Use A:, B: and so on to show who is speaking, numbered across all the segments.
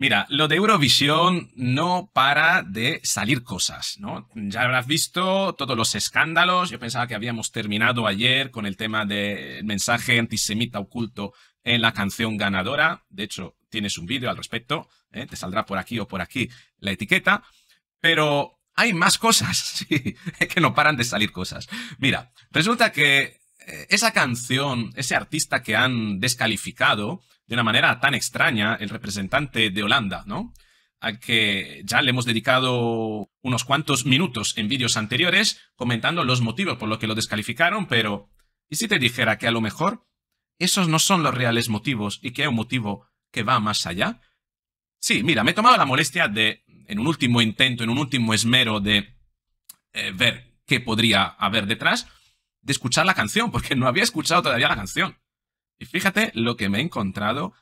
A: Mira, lo de Eurovisión no para de salir cosas, ¿no? Ya habrás visto todos los escándalos. Yo pensaba que habíamos terminado ayer con el tema del mensaje antisemita oculto en la canción ganadora. De hecho, tienes un vídeo al respecto. ¿eh? Te saldrá por aquí o por aquí la etiqueta. Pero hay más cosas. Sí, que no paran de salir cosas. Mira, resulta que eh, esa canción, ese artista que han descalificado de una manera tan extraña, el representante de Holanda, ¿no? A que ya le hemos dedicado unos cuantos minutos en vídeos anteriores comentando los motivos por los que lo descalificaron, pero ¿y si te dijera que a lo mejor esos no son los reales motivos y que hay un motivo que va más allá? Sí, mira, me he tomado la molestia de, en un último intento, en un último esmero de eh, ver qué podría haber detrás, de escuchar la canción, porque no había escuchado todavía la canción. Y fíjate lo que me he encontrado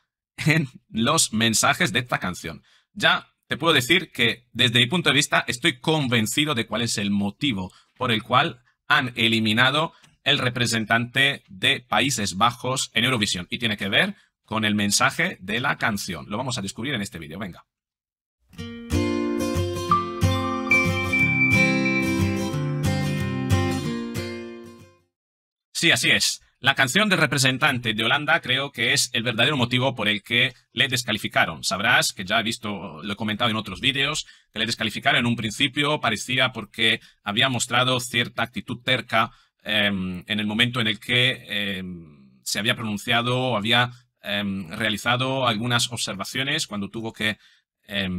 A: en los mensajes de esta canción. Ya te puedo decir que desde mi punto de vista estoy convencido de cuál es el motivo por el cual han eliminado el representante de Países Bajos en Eurovisión. Y tiene que ver con el mensaje de la canción. Lo vamos a descubrir en este vídeo. Venga. Sí, así es. La canción del representante de Holanda creo que es el verdadero motivo por el que le descalificaron. Sabrás que ya he visto, lo he comentado en otros vídeos, que le descalificaron en un principio parecía porque había mostrado cierta actitud terca em, en el momento en el que em, se había pronunciado o había em, realizado algunas observaciones cuando tuvo que eh,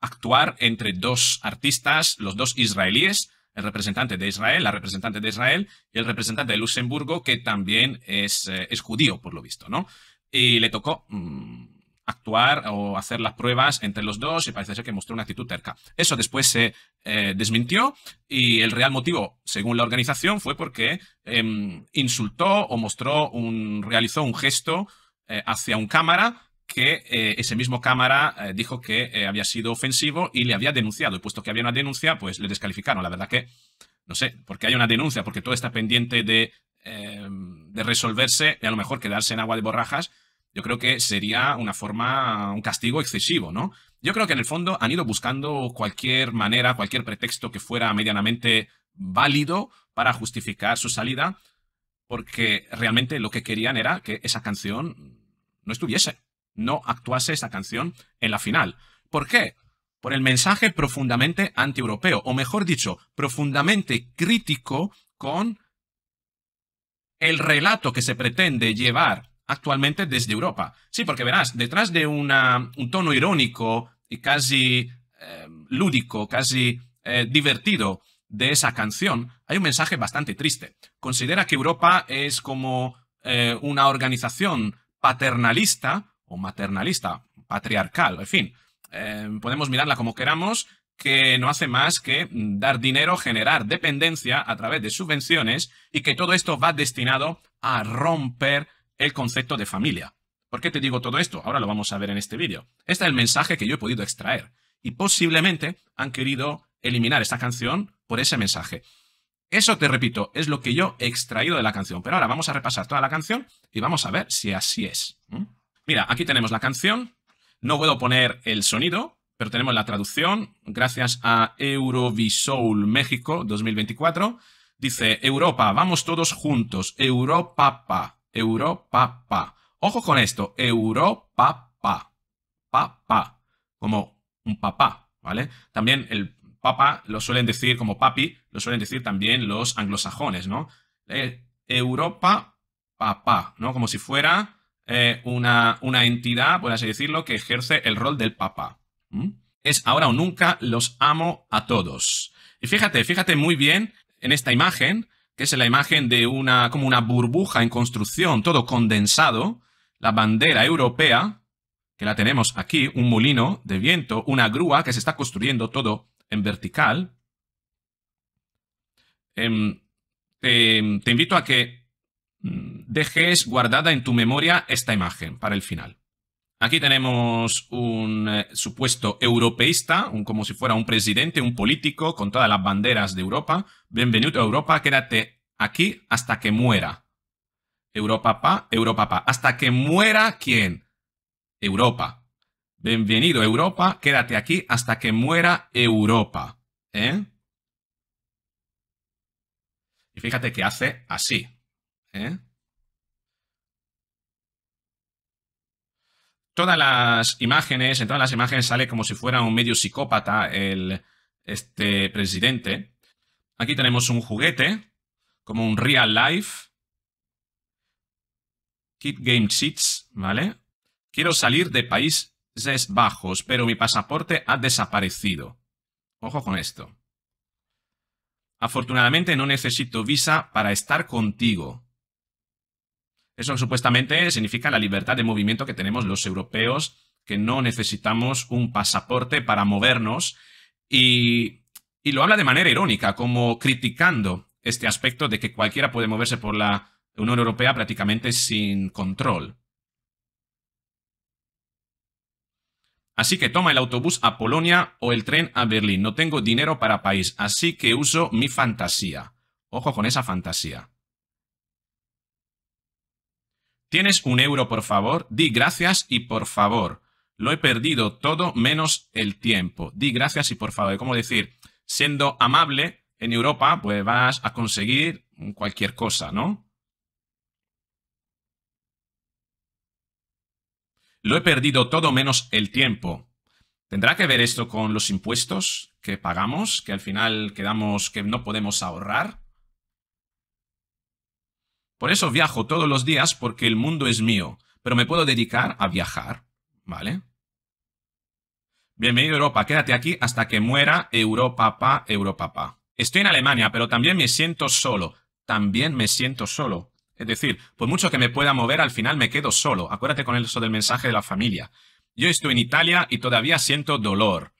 A: actuar entre dos artistas, los dos israelíes, el representante de Israel, la representante de Israel y el representante de Luxemburgo, que también es, eh, judío, por lo visto, ¿no? Y le tocó mm, actuar o hacer las pruebas entre los dos y parece ser que mostró una actitud terca. Eso después se eh, desmintió y el real motivo, según la organización, fue porque em, insultó o mostró un, realizó un gesto eh, hacia un cámara que eh, ese mismo cámara eh, dijo que eh, había sido ofensivo y le había denunciado. Y puesto que había una denuncia, pues le descalificaron. La verdad que, no sé, porque hay una denuncia, porque todo está pendiente de, em, de resolverse y a lo mejor quedarse en agua de borrajas, yo creo que sería una forma, un castigo excesivo, ¿no? Yo creo que en el fondo han ido buscando cualquier manera, cualquier pretexto que fuera medianamente válido para justificar su salida, porque realmente lo que querían era que esa canción no estuviese no actuase esa canción en la final. ¿Por qué? Por el mensaje profundamente anti-europeo, o mejor dicho, profundamente crítico con el relato que se pretende llevar actualmente desde Europa. Sí, porque verás, detrás de un tono irónico y casi eh, lúdico, casi eh, divertido de esa canción, hay un mensaje bastante triste. Considera que Europa es como eh, una organización paternalista maternalista, patriarcal, en fin. Eh, podemos mirarla como queramos, que no hace más que mm, dar dinero, generar dependencia a través de subvenciones y que todo esto va destinado a romper el concepto de familia. ¿Por qué te digo todo esto? Ahora lo vamos a ver en este vídeo. Este es el mensaje que yo he podido extraer y posiblemente han querido eliminar esta canción por ese mensaje. Eso, te repito, es lo que yo he extraído de la canción. Pero ahora vamos a repasar toda la canción y vamos a ver si así es. Mira, aquí tenemos la canción. No puedo poner el sonido, pero tenemos la traducción. Gracias a Eurovisoul México 2024. Dice, Europa, vamos todos juntos. Europa, pa, Europa, pa. Ojo con esto. Europa, pa. Pa, pa. Como un papá, ¿vale? También el papá lo suelen decir como papi, lo suelen decir también los anglosajones, ¿no? Eh, Europa, papá, ¿no? Como si fuera eh, una, entidad, por así decirlo, que ejerce el rol del Papa. Es ahora o nunca, los amo a todos. Y fíjate, fíjate muy bien en esta imagen, que es la imagen de una, como una burbuja en construcción, todo condensado, la bandera europea, que la tenemos aquí, un molino de viento, una grúa que se está construyendo todo en vertical. Em, em, te invito a que dejes guardada en tu memoria esta imagen para el final. Aquí tenemos un eh, supuesto europeísta, un, como si fuera un presidente, un político, con todas las banderas de Europa. Bienvenido a Europa, quédate aquí hasta que muera. Europa pa, Europa pa. ¿Hasta que muera quién? Europa. Bienvenido a Europa, quédate aquí hasta que muera Europa. ¿Eh? Y fíjate que hace así. ¿eh? Todas las imágenes, en todas las imágenes sale como si fuera un medio psicópata el este presidente. Aquí tenemos un juguete, como un real life. Kit Game Sheets, ¿vale? Quiero salir de Países Bajos, pero mi pasaporte ha desaparecido. Ojo con esto. Afortunadamente no necesito visa para estar contigo. Eso supuestamente significa la libertad de movimiento que tenemos los europeos, que no necesitamos un pasaporte para movernos. Y, lo habla de manera irónica, como criticando este aspecto de que cualquiera puede moverse por la Unión Europea prácticamente sin control. Así que toma el autobús a Polonia o el tren a Berlín. No tengo dinero para país, así que uso mi fantasía. Ojo con esa fantasía. ¿Tienes un euro, por favor? Di gracias y por favor. Lo he perdido todo menos el tiempo. Di gracias y por favor. ¿Cómo decir? Siendo amable en Europa, pues vas a conseguir cualquier cosa, ¿no? Lo he perdido todo menos el tiempo. ¿Tendrá que ver esto con los impuestos que pagamos, que al final quedamos que no podemos ahorrar? Por eso viajo todos los días porque el mundo es mío, pero me puedo dedicar a viajar, ¿vale? Bienvenido a Europa, quédate aquí hasta que muera Europa pa, Europa pa. Estoy en Alemania, pero también me siento solo. También me siento solo. Es decir, por mucho que me pueda mover, al final me quedo solo. Acuérdate con eso del mensaje de la familia. Yo estoy en Italia y todavía siento dolor.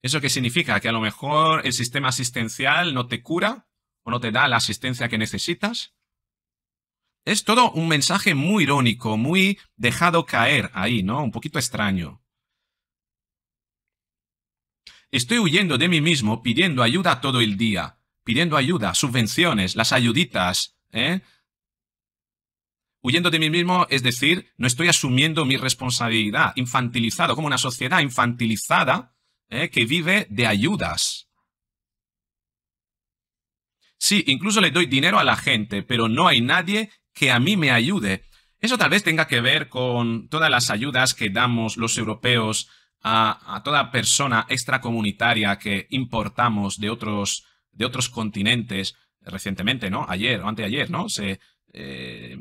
A: ¿Eso qué significa? ¿Que a lo mejor el sistema asistencial no te cura o no te da la asistencia que necesitas? Es todo un mensaje muy irónico, muy dejado caer ahí, ¿no? Un poquito extraño. Estoy huyendo de mí mismo pidiendo ayuda todo el día, pidiendo ayuda, subvenciones, las ayuditas, ¿eh? Huyendo de mí mismo, es decir, no estoy asumiendo mi responsabilidad, infantilizado, como una sociedad infantilizada ¿eh? que vive de ayudas. Sí, incluso le doy dinero a la gente, pero no hay nadie que a mí me ayude. Eso tal vez tenga que ver con todas las ayudas que damos los europeos a, toda persona extracomunitaria que importamos de otros, de otros continentes recientemente, ¿no? Ayer o anteayer, ¿no? Se, eh,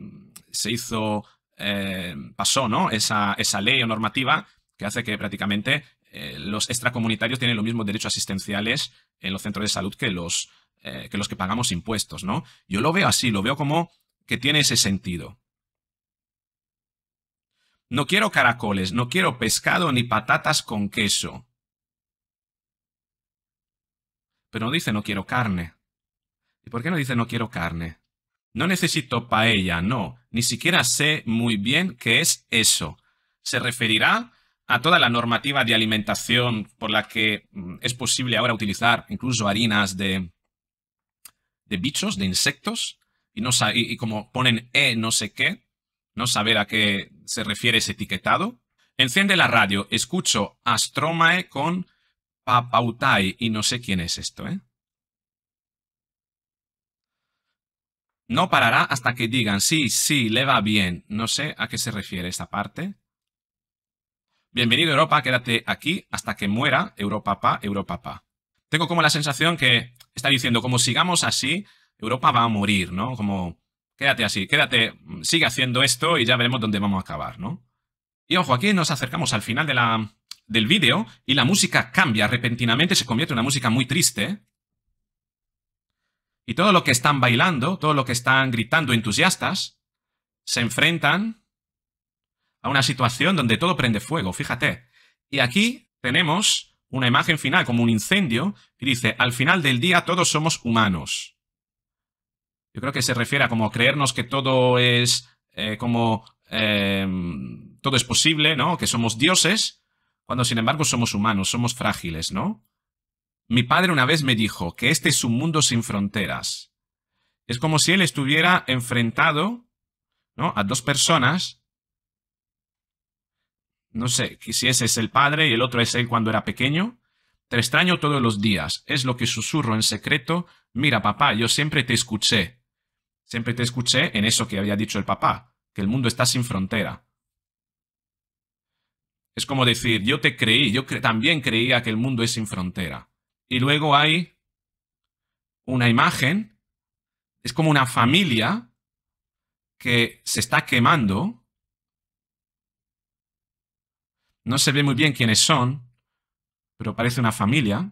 A: se hizo, eh, pasó, ¿no? Esa, esa ley o normativa que hace que prácticamente eh, los extracomunitarios tienen los mismos derechos asistenciales en los centros de salud que los, que los que pagamos impuestos, ¿no? Yo lo veo así, lo veo como que tiene ese sentido. No quiero caracoles, no quiero pescado ni patatas con queso. Pero no dice no quiero carne. ¿Y por qué no dice no quiero carne? No necesito paella, no. Ni siquiera sé muy bien qué es eso. Se referirá a toda la normativa de alimentación por la que mm, es posible ahora utilizar incluso harinas de, de bichos, de insectos, y, no como ponen E no sé qué, no saber a qué se refiere ese etiquetado. Enciende la radio, escucho Astromae con Papautai y no sé quién es esto, ¿eh? No parará hasta que digan, sí, sí, le va bien. No sé a qué se refiere esta parte. Bienvenido Europa, quédate aquí hasta que muera Europa Europa Pa. Tengo como la sensación que está diciendo, como sigamos así, Europa va a morir, ¿no? Como, quédate así, quédate, sigue haciendo esto y ya veremos dónde vamos a acabar, ¿no? Y ojo, aquí nos acercamos al final del vídeo y la música cambia repentinamente, se convierte en una música muy triste. Y todo lo que están bailando, todo lo que están gritando entusiastas, se enfrentan a una situación donde todo prende fuego, fíjate. Y aquí tenemos una imagen final como un incendio y dice, al final del día todos somos humanos. Yo creo que se refiere a como creernos que todo es eh, como em, todo es posible, ¿no? Que somos dioses, cuando sin embargo somos humanos, somos frágiles, ¿no? Mi padre una vez me dijo que este es un mundo sin fronteras. Es como si él estuviera enfrentado, ¿no? A dos personas. No sé, si ese es el padre y el otro es él cuando era pequeño. Te extraño todos los días. Es lo que susurro en secreto. Mira, papá, yo siempre te escuché. Siempre te escuché en eso que había dicho el papá, que el mundo está sin frontera. Es como decir, yo te creí, yo también creía que el mundo es sin frontera. Y luego hay una imagen, es como una familia que se está quemando. No se ve muy bien quiénes son, pero parece una familia.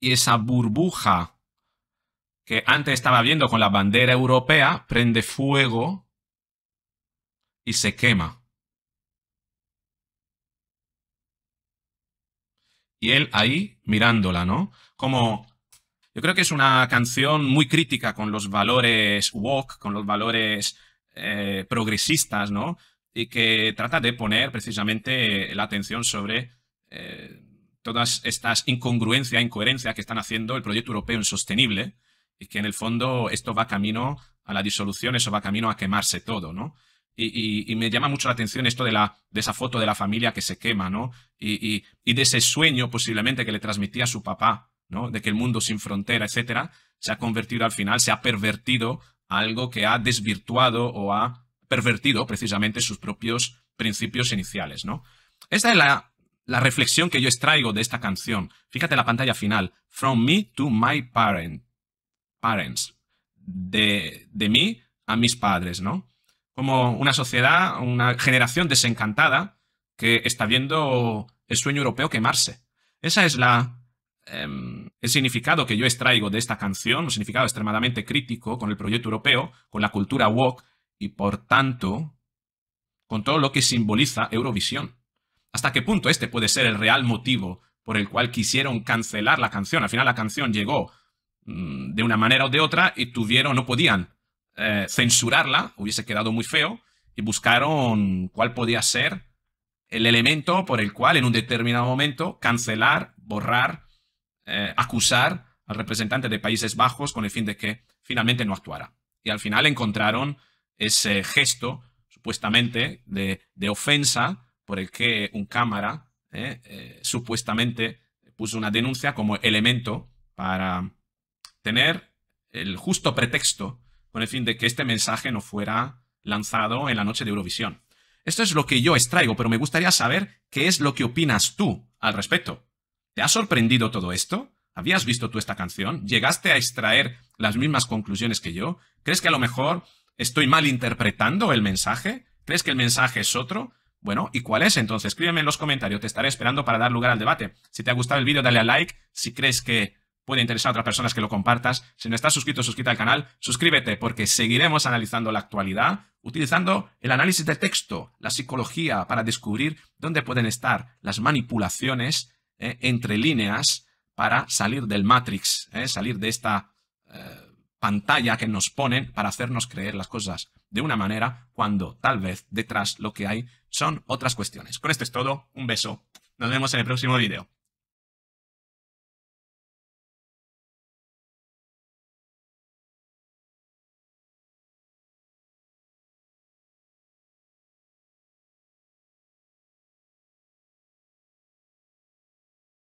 A: y esa burbuja que antes estaba viendo con la bandera europea prende fuego y se quema. Y él ahí mirándola, ¿no? Como yo creo que es una canción muy crítica con los valores woke, con los valores eh, progresistas, ¿no? Y que trata de poner precisamente la atención sobre eh, todas estas incongruencias, incoherencias que están haciendo el proyecto europeo insostenible y que en el fondo esto va camino a la disolución, eso va camino a quemarse todo, ¿no? Y, me llama mucho la atención esto de, la, de esa foto de la familia que se quema, ¿no? Y, de ese sueño posiblemente que le transmitía su papá, ¿no? De que el mundo sin frontera, etcétera, se ha convertido al final, se ha pervertido a algo que ha desvirtuado o ha pervertido precisamente sus propios principios iniciales, ¿no? Esta es la la reflexión que yo extraigo de esta canción. Fíjate la pantalla final. From me to my parents. De, mí a mis padres, ¿no? Como una sociedad, una generación desencantada que está viendo el sueño europeo quemarse. Ese es la em, el significado que yo extraigo de esta canción, un significado extremadamente crítico con el proyecto europeo, con la cultura woke y por tanto con todo lo que simboliza Eurovisión. ¿Hasta qué punto este puede ser el real motivo por el cual quisieron cancelar la canción? Al final la canción llegó mm, de una manera o de otra y tuvieron, no podían eh, censurarla, hubiese quedado muy feo, y buscaron cuál podía ser el elemento por el cual en un determinado momento cancelar, borrar, eh, acusar al representante de Países Bajos con el fin de que finalmente no actuara. Y al final encontraron ese gesto supuestamente de ofensa por el que un cámara eh, eh, supuestamente puso una denuncia como elemento para tener el justo pretexto con el fin de que este mensaje no fuera lanzado en la noche de Eurovisión. Esto es lo que yo extraigo, pero me gustaría saber qué es lo que opinas tú al respecto. ¿Te ha sorprendido todo esto? ¿Habías visto tú esta canción? ¿Llegaste a extraer las mismas conclusiones que yo? ¿Crees que a lo mejor estoy malinterpretando el mensaje? ¿Crees que el mensaje es otro? Bueno, ¿y cuál es? Entonces escríbeme en los comentarios, te estaré esperando para dar lugar al debate. Si te ha gustado el vídeo, dale a like. Si crees que puede interesar a otras personas que lo compartas. Si no estás suscrito, suscríbete al canal, suscríbete porque seguiremos analizando la actualidad utilizando el análisis de texto, la psicología, para descubrir dónde pueden estar las manipulaciones eh, entre líneas para salir del Matrix, eh, salir de esta... Eh, pantalla que nos ponen para hacernos creer las cosas de una manera cuando tal vez detrás lo que hay son otras cuestiones. Con esto es todo, un beso, nos vemos en el próximo video.